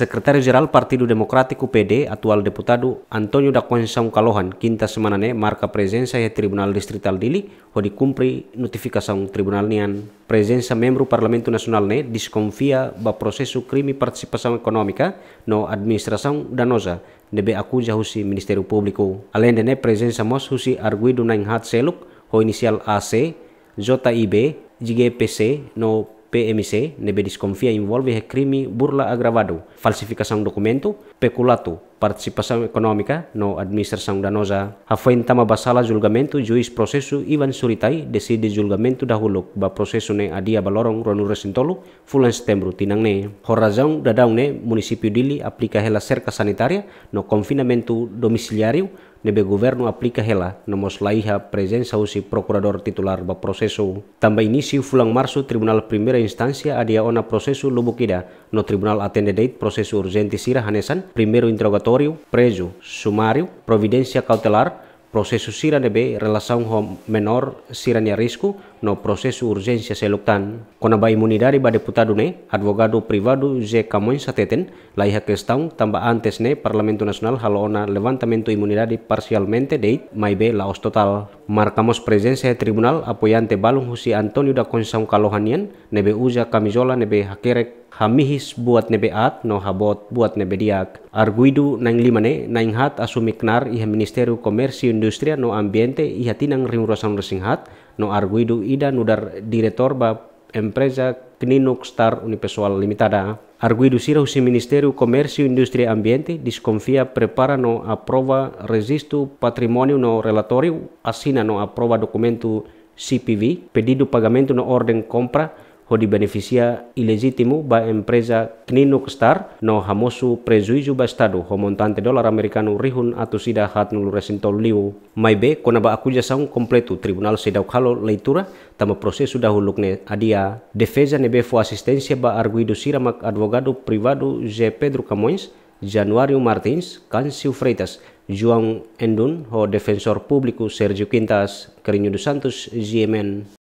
Sekretaris Jeral Partido Demokratik UPD atual deputado Antonio da Coenção Calohan, quinta semana marka presensa presença Tribunal Distrital Dili, ho notifikasi notifikasi Tribunal Nian. Presensa membru Parlamento Nasional ne diskonfia ba prosesu krimi partisipasi ekonomika no administrasi danosa, debe aku jahusi Ministeru Publiku. Além de presensa mos husi arguido na hat seluk, ho inisial AC, JIB, JGPC, no PMC, nebe disconfia involve envolve crime burla agravado, falsificação documento, peculato, participação econômica no administração danosa. tama mabasala julgamento juiz processo Ivan Suritai decide julgamento dahulu ba processo ne adia balorong ronu resintolu fulan setembro tinang ne. Horazão dadaung ne município dili aplica hela cerca sanitária no confinamento domiciliário nebe governo aplica hela no laiha presença usi procurador titular ba processo. Tambah início fulan março tribunal primeira instância adia ona processo lubukida no tribunal atendedeit processo urgente sirahanesan primeiro interrogatório precatório, preso, sumário, providência cautelar, processo CIRANB e relação ao menor CIRAN e risco no processo urgência seluctan. Konaba imunidade ba deputado advogado privado J. Camões Sateten, laiha questão tamba antes ne Parlamento Nacional halona levantamento imunidade parcialmente de maibe laos total. Marcamos presença tribunal apoiante balung husi Antonio da Conceição Calohanian, nebe uja camisola nebe hakerek hamihis buat nebeat no habot buat nebediak. Arguidu nang limane nang hat asumiknar iha Ministeru Komersi Industria no Ambiente iha tinang rimrosan resinghat no arguidu ida nudar direktor ba empresa Kninuk Star Unipesual Limitada. Arguidu sirau si Ministeru Comercio Industria Ambiente diskonfia prepara no aprova resistu patrimonio no relatoriu asina no aprova dokumentu CPV pedidu pagamento no ordem compra di beneficia ilegitimu ba empresa Star no hamosu prejuizu ba estado ho montante dolar americano rihun atu sida hat nulu resinto liu be kona ba akuja saung kompletu tribunal sedau kalo leitura tama prosesu hulukne adia defesa nebe fo asistensia ba arguido siramak advogado privado J. Pedro Camões Januario Martins, Cancio Freitas, João Endun, ho defensor publiku Sergio Quintas, Carinho dos Santos, GMN.